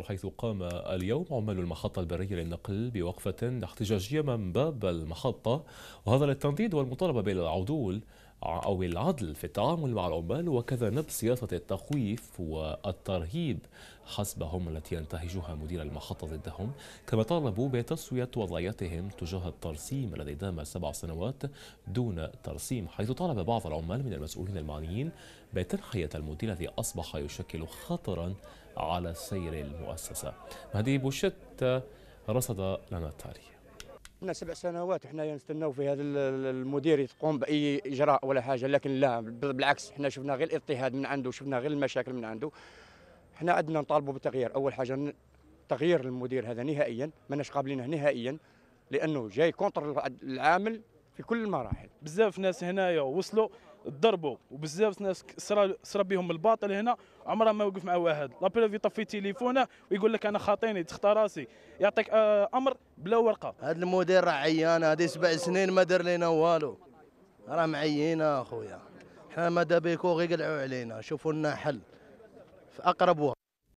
حيث قام اليوم عمال المحطة البرية للنقل بوقفة احتجاجية من باب المحطة وهذا للتنديد والمطالبة بالعدول أو العدل في التعامل مع العمال وكذا نبذ سياسة التخويف والترهيب حسبهم التي ينتهجها مدير المحطة ضدهم كما طالبوا بتسوية وضعيتهم تجاه الترسيم الذي دام سبع سنوات دون ترسيم حيث طالب بعض العمال من المسؤولين المعنيين بتنحية المدير الذي أصبح يشكل خطرا على سير المؤسسة مهدي بوشت رصد لنا التاريخ لنا سبع سنوات حنايا نستناو في هذا المدير يقوم باي اجراء ولا حاجه لكن لا بالعكس حنا شفنا غير الاضطهاد من عنده شفنا غير المشاكل من عنده حنا عندنا نطالبوا بالتغيير اول حاجه تغيير المدير هذا نهائيا ماناش قابلينه نهائيا لانه جاي كونتر العامل في كل المراحل بزاف ناس هنايا وصلوا ضربوا وبزاف ناس صرا بهم الباطل هنا عمره ما وقف مع واحد لابيل يطفي تليفونه ويقول لك انا خاطيني تخطى راسي يعطيك آه امر بلا ورقه هذا المدير راه عيان هذه سبع سنين ما دار لنا والو راه معينا اخويا حنا ما بيكو غير قلعوا علينا شوفوا لنا حل في اقرب وقت